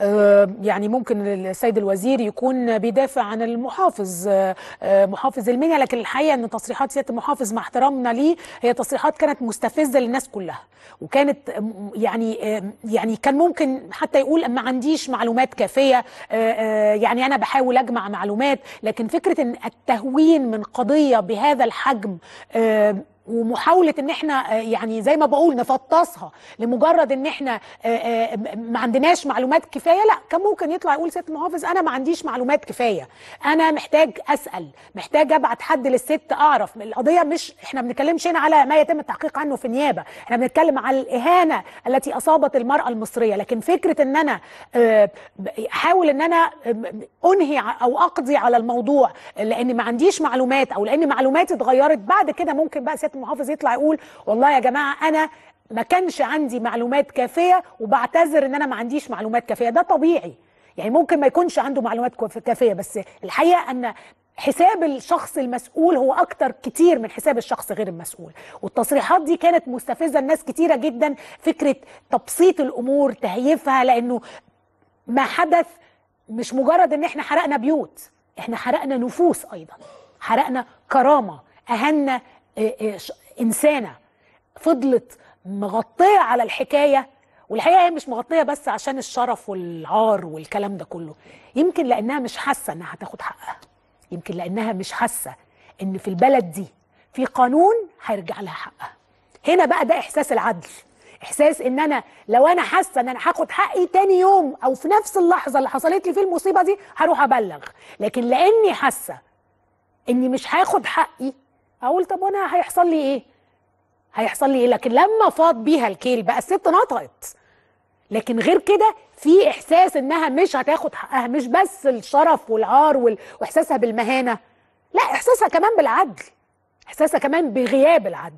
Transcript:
آه، يعني ممكن السيد الوزير يكون بيدافع عن المحافظ آه، آه، محافظ المنيا لكن الحقيقه ان تصريحات سياده المحافظ مع احترامنا ليه هي تصريحات كانت مستفزه للناس كلها وكانت يعني يعني كان ممكن حتى يقول ما عنديش معلومات كافيه يعني انا بحاول اجمع معلومات لكن فكره ان التهوين من قضيه بهذا الحجم ومحاوله ان احنا آه، يعني زي ما بقول نفطسها لمجرد ان احنا آه، آه، ما عندناش معلومات كفايه لا كان ممكن يطلع يقول ست محافظ انا ما عنديش معلومات كفايه انا محتاج اسال محتاج ابعت حد للست اعرف القضيه مش احنا بنتكلمش هنا على ما يتم التحقيق عنه في نيابه احنا بنتكلم على الاهانه التي اصابت المراه المصريه لكن فكره ان انا احاول ان انا انهي او اقضي على الموضوع لان ما عنديش معلومات او لان معلوماتي اتغيرت بعد كده ممكن بقى ست المحافظ يطلع يقول والله يا جماعه انا ما كانش عندي معلومات كافيه وبعتذر ان انا ما عنديش معلومات كافيه ده طبيعي يعني ممكن ما يكونش عنده معلومات كافيه بس الحقيقه ان حساب الشخص المسؤول هو اكتر كتير من حساب الشخص غير المسؤول والتصريحات دي كانت مستفزه لناس كتيره جدا فكره تبسيط الامور تهييفها لانه ما حدث مش مجرد ان احنا حرقنا بيوت احنا حرقنا نفوس ايضا حرقنا كرامه اهنا إيه، إيه، انسانه فضلت مغطيه على الحكايه والحقيقه هي مش مغطيه بس عشان الشرف والعار والكلام ده كله يمكن لانها مش حاسه انها هتاخد حقها يمكن لانها مش حاسه ان في البلد دي في قانون هيرجع لها حقها هنا بقى ده احساس العدل احساس ان انا لو انا حاسه ان انا هاخد حقي تاني يوم او في نفس اللحظه اللي حصلت لي في المصيبه دي هروح ابلغ لكن لاني حاسه اني مش هاخد حقي اقول طب وانا هيحصل لي ايه هيحصل لي ايه لكن لما فاض بيها الكيل بقى الست نطقت لكن غير كده في احساس انها مش هتاخد حقها مش بس الشرف والعار واحساسها بالمهانه لا احساسها كمان بالعدل احساسها كمان بغياب العدل